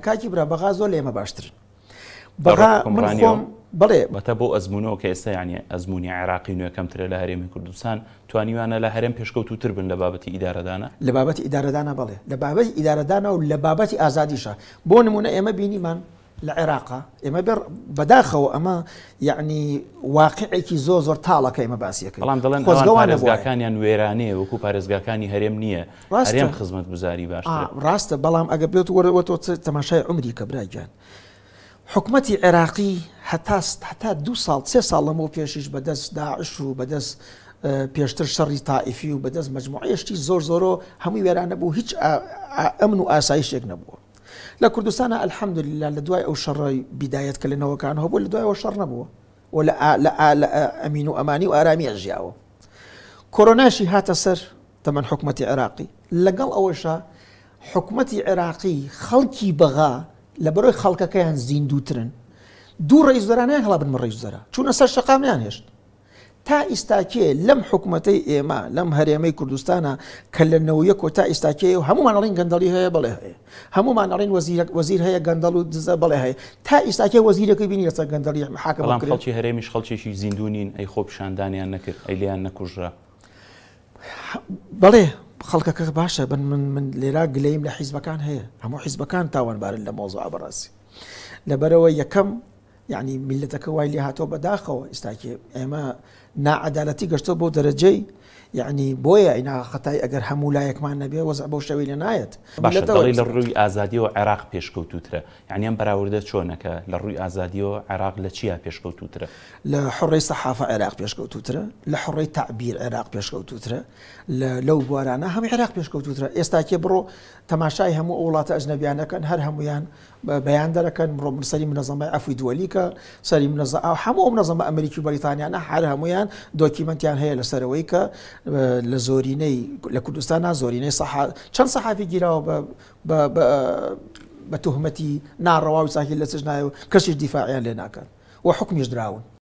کاکی برا بەغا زۆر لێمە باشترن بڵێ بەتە بۆ ئەزمونەوە کە ئێستا یانە ئەزمموی عێراقی نوێکەم ترە لە هەرێمی کوردستان توانیوانە لە هەرێم پێشکەوت و تر بن لە بابەتی ئیدارەدانە لە بابەتی ئیدارەدانە بڵێ لە بابەتی ئیدارەدانە و لە بابەتی ئازادیشە بۆ نمونە ئێمە بینیمان لە عێراقا ئێمە بەر بەداخەوە ئەمە یعنی واقعێکی زۆ زۆر تاڵەکە ئمە باسیەکە بەڵام دەڵێن خۆزگەوانەزگاکانیان وێرانەیە وەکو پارێزگاکانی هەرێم نییە ڕاستێم خزمەت بزاری باش ڕاستە بەڵام ئەگە بێت وەرەوە تۆ تەماشای عمری کە براگیان حکومەتی عێراقی هەتاست هەتا دو ساڵ سێ ساڵ لەمەوە پێشیش بەدەست داعش و بەدەست پێشتر شەڕی تائیفی و بەدەست مجموعیشتی زۆر زۆرۆ هەمووی وێرانە بوو هیچ ئەمن و ئاسایشێک نەبووە لە کوردستانە ئەلحەمدللا لە دوای ئەو شەڕی بیدایەت کە لەنەوەکان هەبوو لە دوایەوە شەڕ نەبووە و لە ئەمین و ئەمانی و ئارامی ئەژیاوە کۆرۆناشی هاتە سەر تەمەەن حکوومەتتی عراقی لەگەڵ ئەوەشە حکوومەتتی عێراقی خەڵکی بەغا لە بەرۆی خەڵکەکەیان زیندوترن دوو ڕێزەرانیان هەڵا بن ڕێزەرە چوونە سەر شقامیان هێشت تا استاکی لم حکمتی ایما لم هریمی کوردستانە کل لە نەوەیەک تا استاکی و همون منارین گندالی های بڵێ های همون منارین وزیر وزیر های گندالو دز بڵێ های تا استاکی وزیر وەزیرەکەی بینی گندالی ەسە گەندەڵی حاکەڵام خەڵکی هەرێمیش زندونین ای خوب خۆ پیشاندانیان نەکرد ایلی نەکوژرا بڵێ خەڵکەکە باشە بن من من من لێرا گلەیم لە حیزبەکان هەیە هەموو حیزبەکان تاوانبارن لە يعني مۆزۆ ئابڕاستی لەبەرەوە یەکەم یعنی میلەتەکە وای لێ بداخو بەداخەوە ئستاکێ ئێمە ناعدالەتی گەشتە بۆ دەرەجەی یعنی بۆیە ئینا خەتای ئەگەر هەموو لایەکمان نەبێ وەزع بەو شەوی لە نایەت باشڵی لە ڕووی ئازادی و عێراق پێشکەوتوترە یعنیان بەراوردە چۆنەکە لە ڕووی ئازادی و عێراق لە چیا پێشکەوتوترە لە حڕی سەحافە عێراق پێشکەوتوترە لە حڕی تعبیر عێراق پێشکەوتوترە لەو بوارانە هەم عێراق پێشکەوتوترە ئێستاکێ بڕۆ تەماشای هەموو وڵاتە ئەجنەبیانەکەن هەر هەمویان بەیان دەرەکەن ڕۆ سەری منەزەمای ئەفوی دووەلیکە سەری منەزە هەموو منەزەمە ئەمریکی بەریتانیانە هەر هەمویان کوردستانیان دۆکیمنتیان هەیە لەسەرەوەی کە اه، لە زۆرینەی لە کوردستانە زۆرینەی سەح چەند سەحافی گیراوە اه، بە تهمەتی ناڕەوا و ساحیل لە چژنایە و کەشش دیفاعیان لێ و